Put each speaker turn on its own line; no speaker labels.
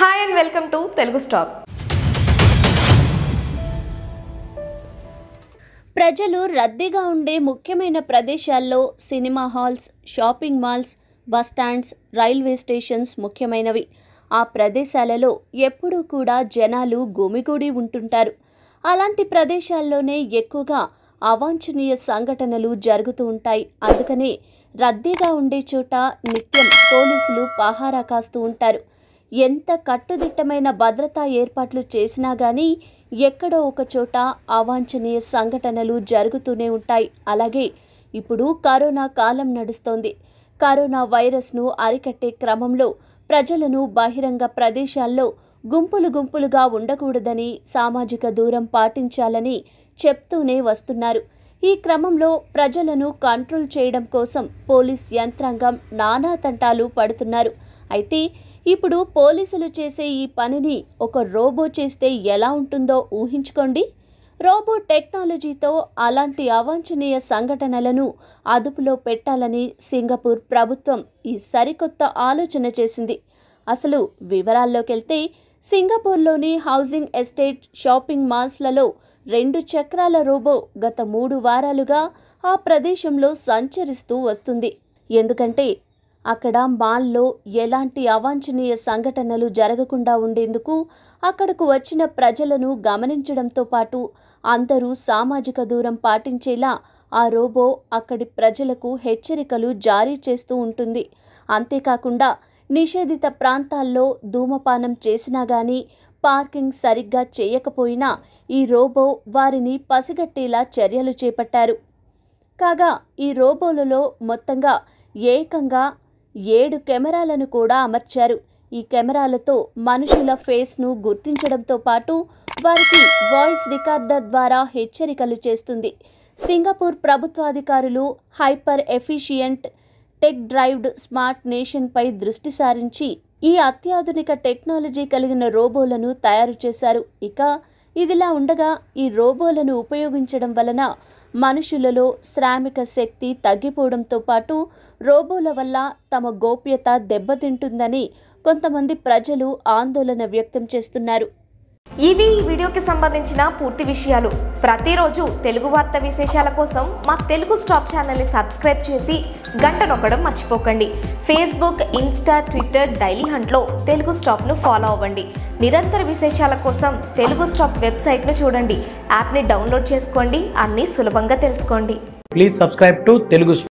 hi and welcome to Telugu stop ప్రజలు రద్దీగా ఉండే ముఖ్యమైన ప్రదేశాల్లో cinema halls shopping malls bus stands railway stations ముఖ్యమైనవి ఆ ప్రదేశాలలో ఎప్పుడూ కూడా జనాలు గుమిగూడి ఉంటుంటారు అలాంటి ప్రదేశాల్లోనే ఎక్కువగా అవాంఛనీయ సంఘటనలు జరుగుతూ ఉంటాయి అందుకనే రద్దీగా ఉండే చోట నిత్యం పోలీసులు పహారా కాస్తూ ఉంటారు ఎంత కట్టుదిట్టమైన భద్రతా ఏర్పాట్లు చేసినా కానీ ఎక్కడో ఒక చోట అవాంఛనీయ సంఘటనలు జరుగుతూనే ఉంటాయి అలాగే ఇప్పుడు కరోనా కాలం నడుస్తోంది కరోనా వైరస్ను అరికట్టే క్రమంలో ప్రజలను బహిరంగ ప్రదేశాల్లో గుంపులు గుంపులుగా ఉండకూడదని సామాజిక దూరం పాటించాలని చెప్తూనే వస్తున్నారు ఈ క్రమంలో ప్రజలను కంట్రోల్ చేయడం కోసం పోలీస్ యంత్రాంగం నానా తంటాలు పడుతున్నారు అయితే ఇప్పుడు పోలీసులు చేసే ఈ పనిని ఒక రోబో చేస్తే ఎలా ఉంటుందో ఊహించుకోండి రోబో టెక్నాలజీతో అలాంటి అవాంఛనీయ సంఘటనలను అదుపులో పెట్టాలని సింగపూర్ ప్రభుత్వం ఈ సరికొత్త ఆలోచన చేసింది అసలు వివరాల్లోకి వెళ్తే సింగపూర్లోని హౌసింగ్ ఎస్టేట్ షాపింగ్ మాల్స్లలో రెండు చక్రాల రోబో గత మూడు వారాలుగా ఆ ప్రదేశంలో సంచరిస్తూ వస్తుంది ఎందుకంటే అక్కడ మాల్లో ఎలాంటి అవాంఛనీయ సంఘటనలు జరగకుండా ఉండేందుకు అక్కడకు వచ్చిన ప్రజలను గమనించడంతో పాటు అందరూ సామాజిక దూరం పాటించేలా ఆ రోబో అక్కడి ప్రజలకు హెచ్చరికలు జారీ చేస్తూ ఉంటుంది అంతేకాకుండా నిషేధిత ప్రాంతాల్లో ధూమపానం చేసినా కానీ పార్కింగ్ సరిగ్గా చేయకపోయినా ఈ రోబో వారిని పసిగట్టేలా చర్యలు చేపట్టారు కాగా ఈ రోబోలలో మొత్తంగా ఏకంగా ఏడు కెమెరాలను కూడా అమర్చారు ఈ కెమెరాలతో మనుషుల ఫేస్ను గుర్తించడంతో పాటు వారికి వాయిస్ రికార్డర్ ద్వారా హెచ్చరికలు చేస్తుంది సింగపూర్ ప్రభుత్వాధికారులు hyper efficient tech driven smart నేషన్పై దృష్టి సారించి ఈ అత్యాధునిక టెక్నాలజీ కలిగిన రోబోలను తయారు చేశారు ఇక ఇదిలా ఉండగా ఈ రోబోలను ఉపయోగించడం వలన మనుషులలో శ్రామిక శక్తి తగ్గిపోవడంతో పాటు రోబోల వల్ల తమ గోప్యత దెబ్బతింటుందని కొంతమంది ప్రజలు
ఆందోళన వ్యక్తం చేస్తున్నారు ఇవి ఈ వీడియోకి సంబంధించిన పూర్తి విషయాలు ప్రతిరోజు తెలుగు వార్త విశేషాల కోసం మా తెలుగు స్టాప్ ఛానల్ని సబ్స్క్రైబ్ చేసి గంట నొక్కడం మర్చిపోకండి ఫేస్బుక్ ఇన్స్టా ట్విట్టర్ డైలీ హంట్లో తెలుగు స్టాప్ను ఫాలో అవ్వండి నిరంతర విశేషాల కోసం తెలుగు స్టాప్ వెబ్సైట్ను చూడండి యాప్ని డౌన్లోడ్ చేసుకోండి అన్నీ సులభంగా తెలుసుకోండి ప్లీజ్ సబ్స్క్రైబ్ టు తెలుగు